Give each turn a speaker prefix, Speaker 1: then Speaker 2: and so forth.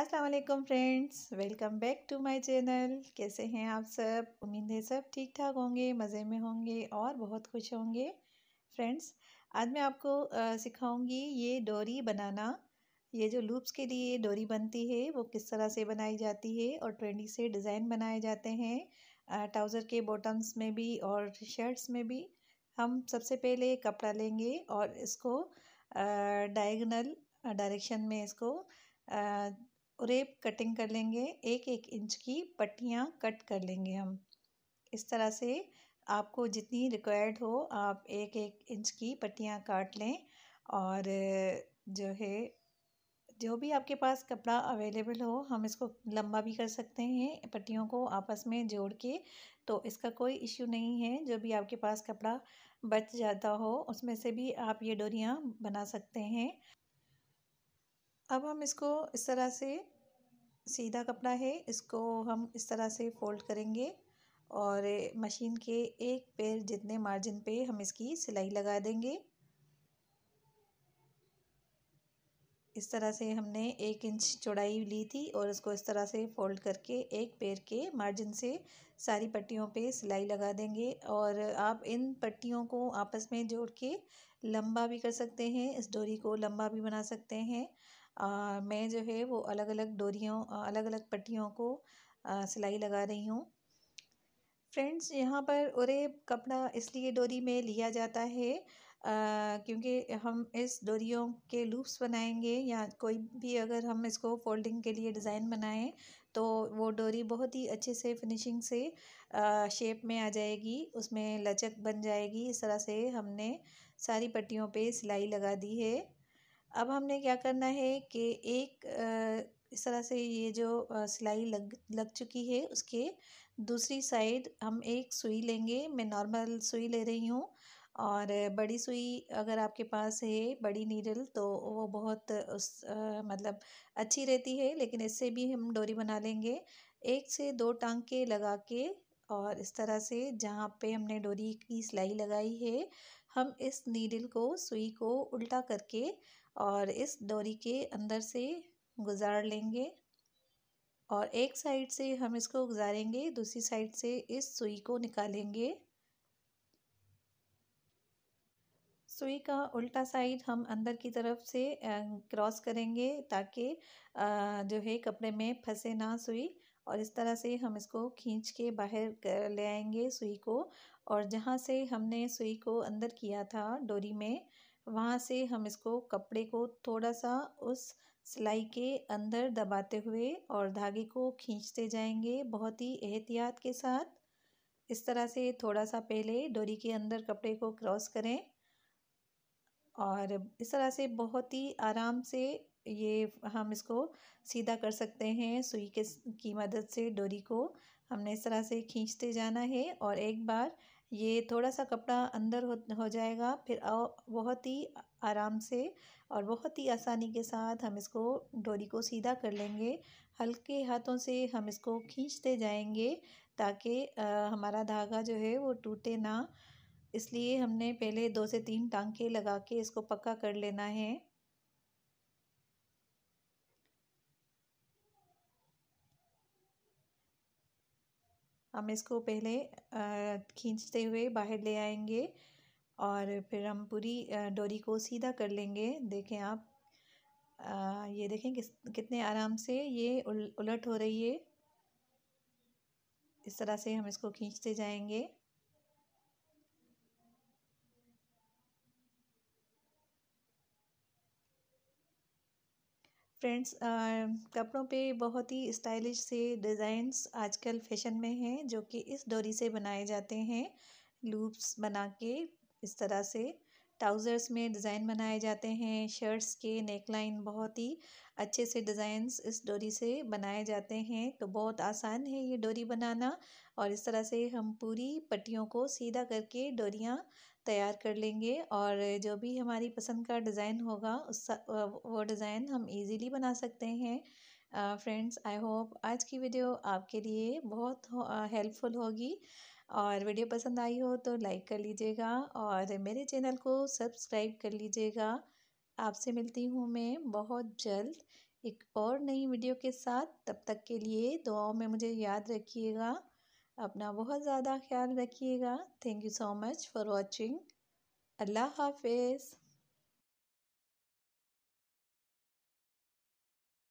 Speaker 1: अस्सलाम वालेकुम friends welcome back to my channel कैसे हैं आप सब उम्मीद है सब ठीक ठाक होंगे मज़े में होंगे और बहुत खुश होंगे फ्रेंड्स आज मैं आपको सिखाऊंगी ये डोरी बनाना ये जो लूप्स के लिए डोरी बनती है वो किस तरह से बनाई जाती है और ट्रेंडी से डिज़ाइन बनाए जाते हैं ट्राउज़र के बॉटम्स में भी और शर्ट्स में भी हम सबसे पहले कपड़ा लेंगे और इसको डायगनल डायरेक्शन में इसको रेप कटिंग कर लेंगे एक एक इंच की पट्टियाँ कट कर लेंगे हम इस तरह से आपको जितनी रिक्वायर्ड हो आप एक एक इंच की पट्टियाँ काट लें और जो है जो भी आपके पास कपड़ा अवेलेबल हो हम इसको लंबा भी कर सकते हैं पट्टियों को आपस में जोड़ के तो इसका कोई इश्यू नहीं है जो भी आपके पास कपड़ा बच जाता हो उसमें से भी आप ये डोरियाँ बना सकते हैं अब हम इसको इस तरह से सीधा कपड़ा है इसको हम इस तरह से फ़ोल्ड करेंगे और मशीन के एक पैर जितने मार्जिन पे हम इसकी सिलाई लगा देंगे इस तरह से हमने एक इंच चौड़ाई ली थी और इसको इस तरह से फोल्ड करके एक पैर के मार्जिन से सारी पट्टियों पे सिलाई लगा देंगे और आप इन पट्टियों को आपस में जोड़ के लंबा भी कर सकते हैं इस डोरी को लंबा भी बना सकते हैं मैं जो है वो अलग अलग डोरियों अलग अलग पट्टियों को सिलाई लगा रही हूँ फ्रेंड्स यहाँ पर और कपड़ा इसलिए डोरी में लिया जाता है क्योंकि हम इस डोरियों के लूप्स बनाएंगे या कोई भी अगर हम इसको फोल्डिंग के लिए डिज़ाइन बनाएं तो वो डोरी बहुत ही अच्छे से फिनिशिंग से आ, शेप में आ जाएगी उसमें लचक बन जाएगी इस तरह से हमने सारी पट्टियों पे सिलाई लगा दी है अब हमने क्या करना है कि एक इस तरह से ये जो सिलाई लग लग चुकी है उसके दूसरी साइड हम एक सुई लेंगे मैं नॉर्मल सुई ले रही हूँ और बड़ी सुई अगर आपके पास है बड़ी नीडल तो वो बहुत उस आ, मतलब अच्छी रहती है लेकिन इससे भी हम डोरी बना लेंगे एक से दो टांग के लगा के और इस तरह से जहाँ पे हमने डोरी की सिलाई लगाई है हम इस नीडल को सुई को उल्टा करके और इस डोरी के अंदर से गुजार लेंगे और एक साइड से हम इसको गुजारेंगे दूसरी साइड से इस सुई को निकालेंगे सुई का उल्टा साइड हम अंदर की तरफ से क्रॉस करेंगे ताकि जो है कपड़े में फंसे ना सुई और इस तरह से हम इसको खींच के बाहर ले आएंगे सुई को और जहाँ से हमने सुई को अंदर किया था डोरी में वहाँ से हम इसको कपड़े को थोड़ा सा उस सिलाई के अंदर दबाते हुए और धागे को खींचते जाएंगे बहुत ही एहतियात के साथ इस तरह से थोड़ा सा पहले डोरी के अंदर कपड़े को क्रॉस करें और इस तरह से बहुत ही आराम से ये हम इसको सीधा कर सकते हैं सुई के की मदद से डोरी को हमने इस तरह से खींचते जाना है और एक बार ये थोड़ा सा कपड़ा अंदर हो हो जाएगा फिर बहुत ही आराम से और बहुत ही आसानी के साथ हम इसको डोरी को सीधा कर लेंगे हल्के हाथों से हम इसको खींचते जाएंगे ताकि हमारा धागा जो है वो टूटे ना इसलिए हमने पहले दो से तीन टांके लगा के इसको पक्का कर लेना है हम इसको पहले खींचते हुए बाहर ले आएंगे और फिर हम पूरी डोरी को सीधा कर लेंगे देखें आप आ, ये देखें किस कितने आराम से ये उल, उलट हो रही है इस तरह से हम इसको खींचते जाएंगे फ्रेंड्स कपड़ों पे बहुत ही स्टाइलिश से डिज़ाइंस आजकल फैशन में हैं जो कि इस डोरी से बनाए जाते हैं लूप्स बना के इस तरह से ट्राउज़र्स में डिज़ाइन बनाए जाते हैं शर्ट्स के नेकलाइन बहुत ही अच्छे से डिज़ाइंस इस डोरी से बनाए जाते हैं तो बहुत आसान है ये डोरी बनाना और इस तरह से हम पूरी पट्टियों को सीधा करके डोरियाँ तैयार कर लेंगे और जो भी हमारी पसंद का डिज़ाइन होगा उस वो डिज़ाइन हम इजीली बना सकते हैं फ्रेंड्स आई होप आज की वीडियो आपके लिए बहुत हेल्पफुल होगी और वीडियो पसंद आई हो तो लाइक कर लीजिएगा और मेरे चैनल को सब्सक्राइब कर लीजिएगा आपसे मिलती हूँ मैं बहुत जल्द एक और नई वीडियो के साथ तब तक के लिए दुआओं में मुझे याद रखिएगा अपना बहुत ज़्यादा ख्याल रखिएगा thank you so much for watching अल्लाह हाफिज़